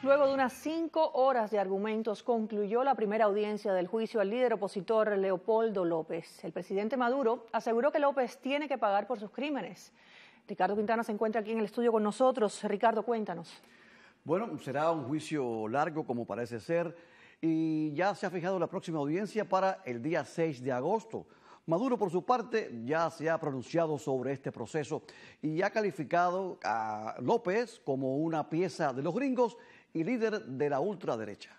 Luego de unas cinco horas de argumentos, concluyó la primera audiencia del juicio al líder opositor Leopoldo López. El presidente Maduro aseguró que López tiene que pagar por sus crímenes. Ricardo Quintana se encuentra aquí en el estudio con nosotros. Ricardo, cuéntanos. Bueno, será un juicio largo, como parece ser, y ya se ha fijado la próxima audiencia para el día 6 de agosto. Maduro, por su parte, ya se ha pronunciado sobre este proceso y ha calificado a López como una pieza de los gringos y líder de la ultraderecha.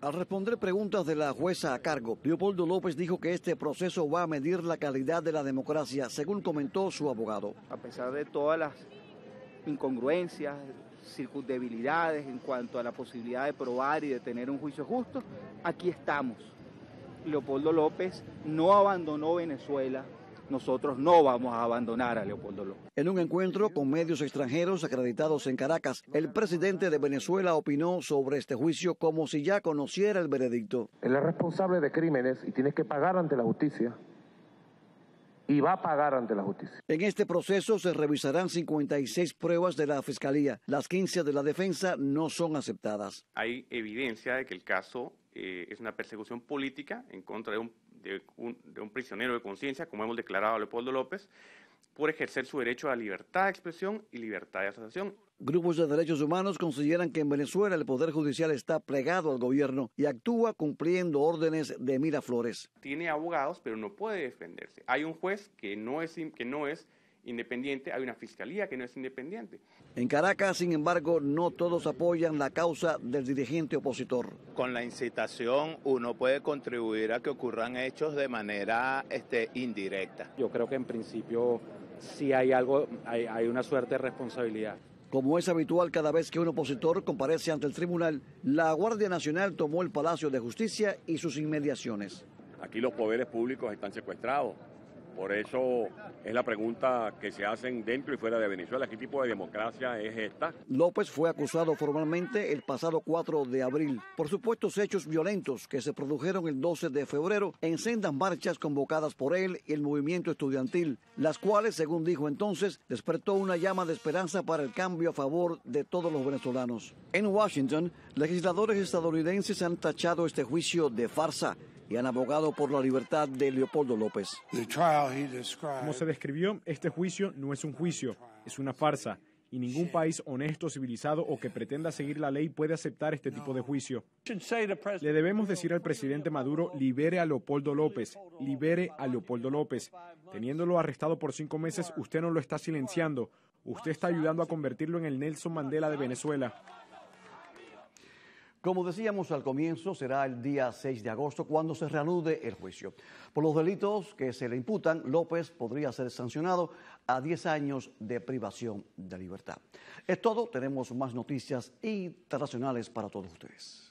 Al responder preguntas de la jueza a cargo, Leopoldo López dijo que este proceso va a medir la calidad de la democracia, según comentó su abogado. A pesar de todas las incongruencias, circundebilidades en cuanto a la posibilidad de probar y de tener un juicio justo, aquí estamos. Leopoldo López no abandonó Venezuela, nosotros no vamos a abandonar a Leopoldo López. En un encuentro con medios extranjeros acreditados en Caracas, el presidente de Venezuela opinó sobre este juicio como si ya conociera el veredicto. Él es responsable de crímenes y tiene que pagar ante la justicia y va a pagar ante la justicia. En este proceso se revisarán 56 pruebas de la Fiscalía. Las 15 de la defensa no son aceptadas. Hay evidencia de que el caso eh, es una persecución política en contra de un de un, prisionero de conciencia, como hemos declarado a Leopoldo López, por ejercer su derecho a libertad de expresión y libertad de asociación. Grupos de derechos humanos consideran que en Venezuela el Poder Judicial está plegado al gobierno y actúa cumpliendo órdenes de Miraflores. Tiene abogados, pero no puede defenderse. Hay un juez que no es, que no es independiente, hay una fiscalía que no es independiente. En Caracas, sin embargo, no todos apoyan la causa del dirigente opositor. Con la incitación uno puede contribuir a que ocurran hechos de manera este, indirecta. Yo creo que en principio sí hay algo, hay, hay una suerte de responsabilidad. Como es habitual cada vez que un opositor comparece ante el tribunal, la Guardia Nacional tomó el Palacio de Justicia y sus inmediaciones. Aquí los poderes públicos están secuestrados. Por eso es la pregunta que se hacen dentro y fuera de Venezuela. ¿Qué tipo de democracia es esta? López fue acusado formalmente el pasado 4 de abril por supuestos hechos violentos que se produjeron el 12 de febrero en sendas marchas convocadas por él y el movimiento estudiantil, las cuales, según dijo entonces, despertó una llama de esperanza para el cambio a favor de todos los venezolanos. En Washington, legisladores estadounidenses han tachado este juicio de farsa y han abogado por la libertad de Leopoldo López. Como se describió, este juicio no es un juicio, es una farsa, y ningún país honesto, civilizado o que pretenda seguir la ley puede aceptar este tipo de juicio. Le debemos decir al presidente Maduro, libere a Leopoldo López, libere a Leopoldo López. Teniéndolo arrestado por cinco meses, usted no lo está silenciando, usted está ayudando a convertirlo en el Nelson Mandela de Venezuela. Como decíamos al comienzo, será el día 6 de agosto cuando se reanude el juicio. Por los delitos que se le imputan, López podría ser sancionado a 10 años de privación de libertad. Es todo, tenemos más noticias internacionales para todos ustedes.